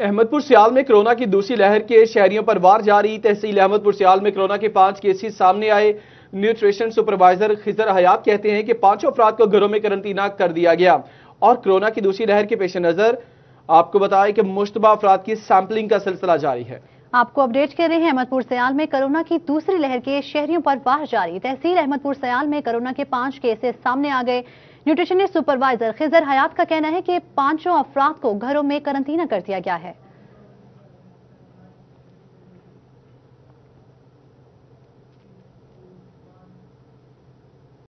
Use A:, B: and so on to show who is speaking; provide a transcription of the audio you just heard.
A: अहमदपुर सियाल में कोरोना की दूसरी लहर के शहरियों पर वार जारी तहसील अहमदपुर सियाल में कोरोना के पांच केसेस सामने आए न्यूट्रिशन सुपरवाइजर खिजर हयात कहते हैं कि पांचों अफराद को घरों में करंटीना कर दिया गया और कोरोना की दूसरी लहर के पेश नजर आपको बताया कि मुशतबा अफराद की सैंपलिंग का सिलसिला जारी है
B: आपको अपडेट कर रहे हैं अहमदपुर सयाल में कोरोना की दूसरी लहर के शहरियों पर बाहर जारी तहसील अहमदपुर सयाल में कोरोना के पांच केसेस सामने आ गए न्यूट्रिशनिस्ट सुपरवाइजर खिजर हयात का कहना है कि पांचों अफराद को घरों में करंतना कर दिया गया है